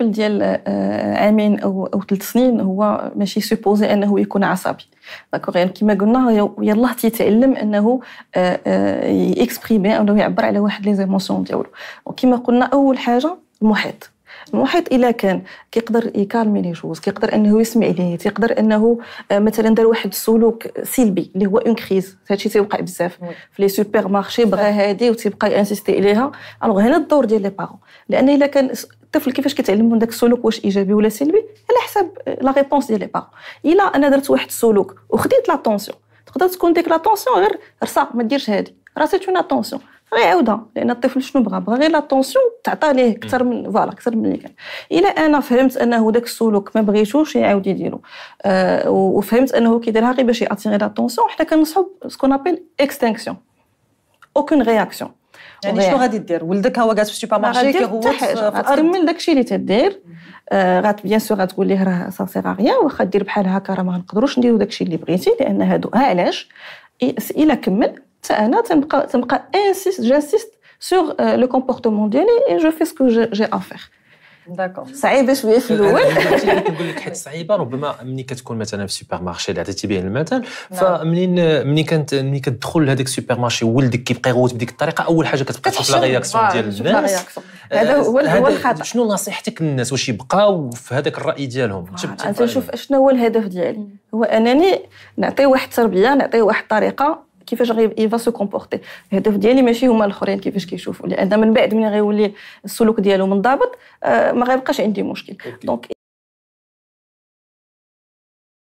طفل ديال آه، آه، عامين او او ثلاث سنين هو ماشي سوبوزي انه يكون عصبي داكوغ يعني كما قلنا يلاه تيتعلم انه آه، اكسبريمي انه يعبر على واحد لي زيموسيون ديالو وكما قلنا اول حاجه المحيط المحيط الا كان كيقدر يكالمي لي جوز كيقدر انه يسمع لي تيقدر انه آه، مثلا دار واحد السلوك سلبي اللي هو اون كريز هادشي تيوقع بزاف في لي سوبر مارشي بغا هادي وتيبقى انسيستي عليها الوغ هنا الدور ديال لي باغون لان الا كان الطفل كيفاش كيتعلم من داك السلوك واش ايجابي ولا سلبي على حساب لا ريبونس ديال لي باغون الا انا درت واحد السلوك وخديت لاتونسيون تقدر تكون ديك لاتونسيون غير رصا ما ديرش هادي راه سيت اون اتونسيون غيعاودها لان الطفل شنو بغى بغى غير لاتونسيون تعطى ليه اكثر من فوالا اكثر من اللي كان الا انا فهمت انه داك السلوك ما بغيتوش يعاود يديرو أه وفهمت انه كيديرها غير باش ياتيغي لاتونسيون حنا كنصحو سكون ابيل اكستينكسيون اوكون رياكسيون يعني شنو غادي دير ولدك هو جالس في السوبر مارشي كيغوت غتكمل داكشي اللي تدير آه، غات بيان سور غتقول ليه راه سا سيغ غيان واخا دير بحال هكا راه ما غنقدروش نديرو داكشي اللي بغيتي لان هادو علاش الا كمل انا تنبقى تنبقى انسيست جانسيست سور لو كومبورتمون ديالي اي جو في سكو جي افير داكور صعيبه شويه في الاول نقول لك حيت صعيبه ربما ملي كتكون مثلا في سوبر مارشي اللي عطيتي به المثل فمنين ملي كانت ملي كتدخل لهذاك السوبر مارشي ولدك كيبقى يغوت بديك الطريقه اول حاجه كتبقى تشوف لا رياكسيون ديال الناس هذا هو هو الخطا شنو نصيحتك للناس واش يبقاو في هذاك الراي ديالهم تنشوف شنو هو الهدف ديالي هو انني نعطي واحد التربيه نعطي واحد الطريقه كيفاش غي يفا سو كومبورتي الهدف ديالي ماشي هما الاخرين كيفاش كيشوفوا لان من بعد من غيولي السلوك ديالو منضبط آه، ما غيبقاش عندي مشكل دونك